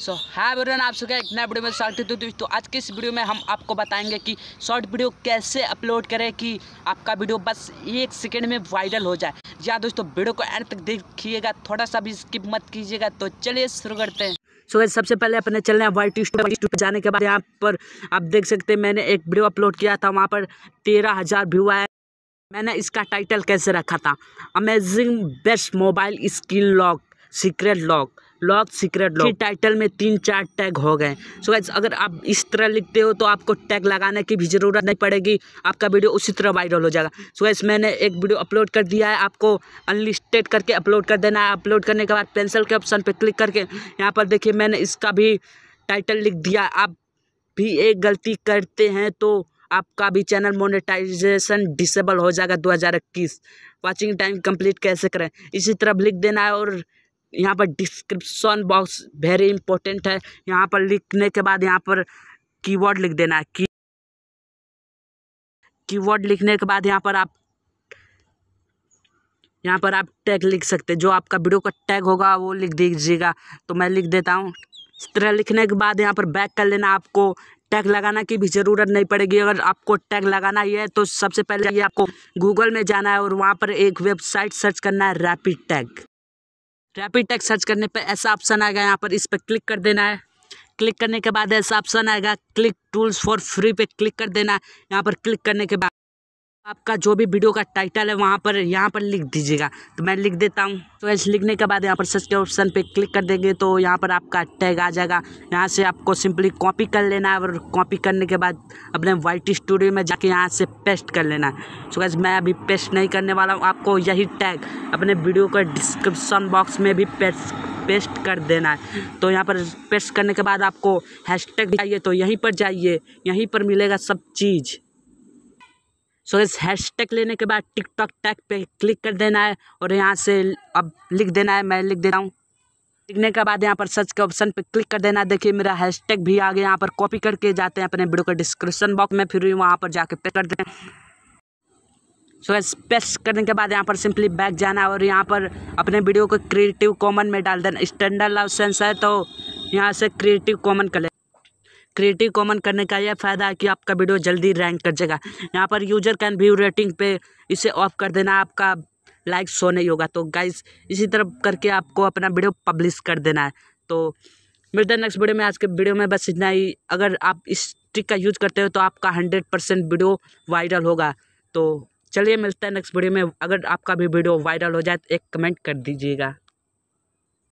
सो हाय video आप सबका एक नया वीडियो में स्वागत है तो दोस्तों आज के इस वीडियो में हम आपको बताएंगे कि शॉर्ट वीडियो कैसे अपलोड करें कि आपका वीडियो बस एक सेकंड में वायरल हो जाए या हाँ, दोस्तों वीडियो को एंड तक देखिएगा थोड़ा सा भी स्किप मत कीजिएगा तो चलिए शुरू करते हैं सो so, सबसे पहले अपने चलने हैं वाइट यूट्यूब वाइट जाने के बाद यहाँ पर आप देख सकते हैं मैंने एक वीडियो अपलोड किया था वहाँ पर तेरह हज़ार व्यू आया मैंने इसका टाइटल कैसे रखा था amazing best mobile screen lock secret lock lock secret lock title में तीन चार टैग हो गए सो so, अगर आप इस तरह लिखते हो तो आपको टैग लगाने की भी ज़रूरत नहीं पड़ेगी आपका वीडियो उसी तरह वायरल हो जाएगा सो गाइज मैंने एक वीडियो अपलोड कर दिया है आपको अनलिस्टेड करके अपलोड कर देना है अपलोड करने के बाद पेंसिल के ऑप्शन पर क्लिक करके यहाँ पर देखिए मैंने इसका भी टाइटल लिख दिया आप भी एक गलती करते हैं तो आपका भी चैनल मोनेटाइजेशन डिसेबल हो जाएगा 2021 वाचिंग टाइम कंप्लीट कैसे करें इसी तरह लिख देना है और यहाँ पर डिस्क्रिप्शन बॉक्स वेरी इंपॉर्टेंट है यहाँ पर लिखने के बाद यहाँ पर कीवर्ड लिख देना है की कीवर्ड लिखने के बाद यहाँ पर आप यहाँ पर आप टैग लिख सकते जो आपका वीडियो का टैग होगा वो लिख दीजिएगा तो मैं लिख देता हूँ इस तरह लिखने के बाद यहाँ पर बैक कर लेना आपको टैग लगाना की भी ज़रूरत नहीं पड़ेगी अगर आपको टैग लगाना ही है तो सबसे पहले ये आपको गूगल में जाना है और वहाँ पर एक वेबसाइट सर्च करना है rapid tag rapid tags search करने पर ऐसा ऑप्शन आएगा यहाँ पर इस पर क्लिक कर देना है क्लिक करने के बाद ऐसा ऑप्शन आएगा क्लिक टूल्स फॉर फ्री पे क्लिक कर देना है यहाँ पर क्लिक करने के बाद आपका जो भी वीडियो का टाइटल है वहाँ पर यहाँ पर लिख दीजिएगा तो मैं लिख देता हूँ तो ऐसे लिखने के बाद यहाँ पर सर्च के ऑप्शन पे क्लिक कर देंगे तो यहाँ पर आपका टैग आ जाएगा यहाँ से आपको सिंपली कॉपी कर लेना है और कॉपी करने के बाद अपने वाइट स्टूडियो में जाके यहाँ से पेस्ट कर लेना है तो कैसे मैं अभी पेस्ट नहीं करने वाला हूँ आपको यही टैग अपने वीडियो का डिस्क्रिप्सन बॉक्स में भी पेस्ट पेस्ट कर देना है तो यहाँ पर पेस्ट करने के बाद आपको टैग चाहिए तो यहीं पर जाइए यहीं पर मिलेगा सब चीज़ सो इस हैशटैग लेने के बाद टिकटॉक टैग पे क्लिक कर देना है और यहाँ से अब लिख देना है मैं लिख देता हूँ लिखने के बाद यहाँ पर सर्च के ऑप्शन पे क्लिक कर देना है देखिए मेरा हैशटैग भी आ गया यहाँ पर कॉपी करके जाते हैं अपने वीडियो के डिस्क्रिप्शन बॉक्स में फिर वहाँ पर जाके पे कर दें सो इस पेस्ट करने के बाद यहाँ पर सिंपली बैक जाना और यहाँ पर अपने वीडियो को क्रिएटिव कॉमन में डाल देना स्टैंडर्ड लाइसेंस है तो यहाँ से क्रिएटिव कॉमन कर क्रिएटिव कॉमन करने का यह फ़ायदा है कि आपका वीडियो जल्दी रैंक कर जाएगा यहाँ पर यूजर कैन व्यू रेटिंग पे इसे ऑफ कर देना आपका लाइक शो नहीं होगा तो गाइस इसी तरह करके आपको अपना वीडियो पब्लिश कर देना है तो मिलते हैं नेक्स्ट वीडियो में आज के वीडियो में बस इतना ही अगर आप इस ट्रिक का यूज करते हो तो आपका हंड्रेड परसेंट वीडियो वायरल होगा तो चलिए मिलता है नेक्स्ट वीडियो में अगर आपका भी वीडियो वायरल हो जाए तो एक कमेंट कर दीजिएगा